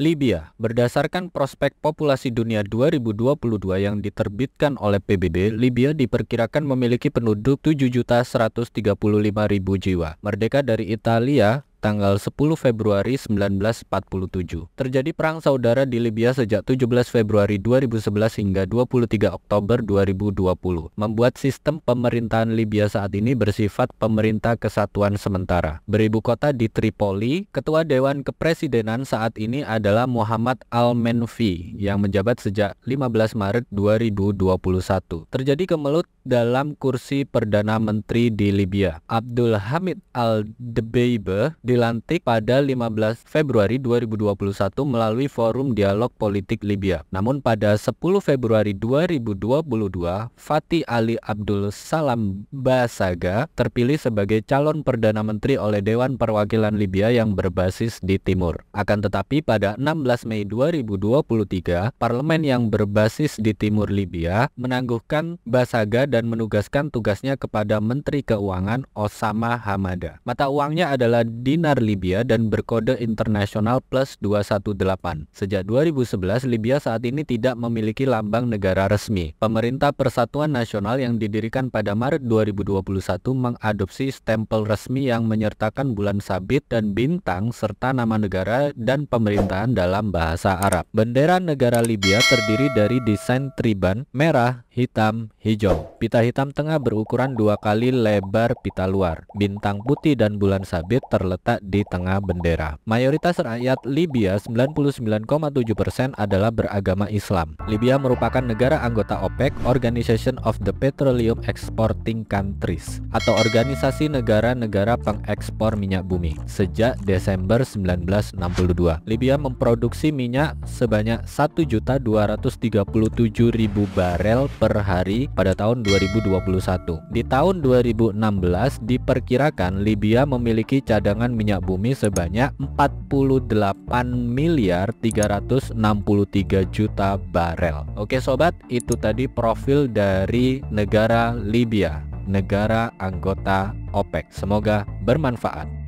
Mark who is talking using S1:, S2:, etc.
S1: Libya, berdasarkan prospek populasi dunia 2022 yang diterbitkan oleh PBB, Libya diperkirakan memiliki penduduk 7.135.000 jiwa. Merdeka dari Italia, tanggal 10 Februari 1947. Terjadi perang saudara di Libya sejak 17 Februari 2011 hingga 23 Oktober 2020, membuat sistem pemerintahan Libya saat ini bersifat pemerintah kesatuan sementara. Beribu kota di Tripoli, Ketua Dewan Kepresidenan saat ini adalah Muhammad Al-Menfi yang menjabat sejak 15 Maret 2021. Terjadi kemelut dalam kursi Perdana Menteri di Libya. Abdul Hamid Al-Debeibe dilantik pada 15 Februari 2021 melalui Forum Dialog Politik Libya. Namun pada 10 Februari 2022, Fatih Ali Abdul Salam Basaga terpilih sebagai calon Perdana Menteri oleh Dewan Perwakilan Libya yang berbasis di timur. Akan tetapi pada 16 Mei 2023, parlemen yang berbasis di timur Libya menangguhkan Basaga dan dan menugaskan tugasnya kepada Menteri Keuangan Osama Hamada. Mata uangnya adalah dinar Libya dan berkode internasional plus 218. Sejak 2011, Libya saat ini tidak memiliki lambang negara resmi. Pemerintah Persatuan Nasional yang didirikan pada Maret 2021 mengadopsi stempel resmi yang menyertakan bulan sabit dan bintang serta nama negara dan pemerintahan dalam bahasa Arab. Bendera negara Libya terdiri dari desain triban, merah, hitam, hijau. Pita hitam tengah berukuran dua kali lebar pita luar. Bintang putih dan bulan sabit terletak di tengah bendera. Mayoritas rakyat Libya 99,7% adalah beragama Islam. Libya merupakan negara anggota OPEC, Organization of the Petroleum Exporting Countries, atau Organisasi Negara-Negara Pengekspor Minyak Bumi. Sejak Desember 1962, Libya memproduksi minyak sebanyak 1.237.000 barel per per hari pada tahun 2021. Di tahun 2016 diperkirakan Libya memiliki cadangan minyak bumi sebanyak 48 miliar 363 juta barel. Oke sobat, itu tadi profil dari negara Libya, negara anggota OPEC. Semoga bermanfaat.